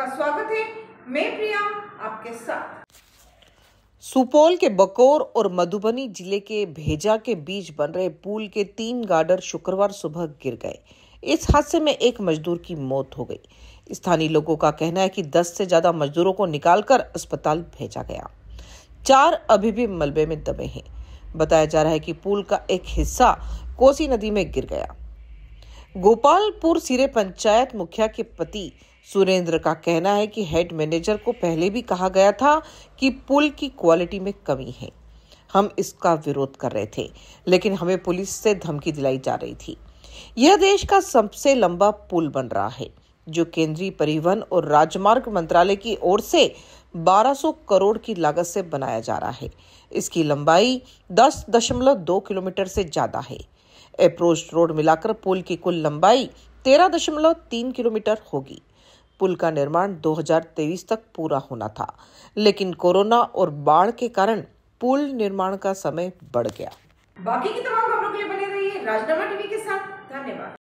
आपका स्वागत है मैं प्रिया आपके साथ सुपौल के बकोर और मधुबनी जिले के भेजा के बीच बन रहे पुल के तीन गार्डर शुक्रवार सुबह गिर गए इस हादसे में एक मजदूर की मौत हो गई स्थानीय लोगों का कहना है कि 10 से ज्यादा मजदूरों को निकालकर अस्पताल भेजा गया चार अभी भी मलबे में दबे हैं बताया जा रहा है कि पुल का एक हिस्सा कोसी नदी में गिर गया गोपालपुर सिरे पंचायत मुखिया के पति सुरेंद्र का कहना है कि हेड मैनेजर को पहले भी कहा गया था कि पुल की क्वालिटी में कमी है हम इसका विरोध कर रहे थे लेकिन हमें पुलिस से धमकी दिलाई जा रही थी यह देश का सबसे लंबा पुल बन रहा है जो केंद्रीय परिवहन और राजमार्ग मंत्रालय की ओर से 1200 करोड़ की लागत से बनाया जा रहा है इसकी लंबाई 10.2 किलोमीटर से ज्यादा है अप्रोच रोड मिलाकर पुल की कुल लंबाई 13.3 किलोमीटर होगी पुल का निर्माण 2023 तक पूरा होना था लेकिन कोरोना और बाढ़ के कारण पुल निर्माण का समय बढ़ गया बाकी की तमाम खबरों के लिए बने रहिए राजनामा टीवी के साथ धन्यवाद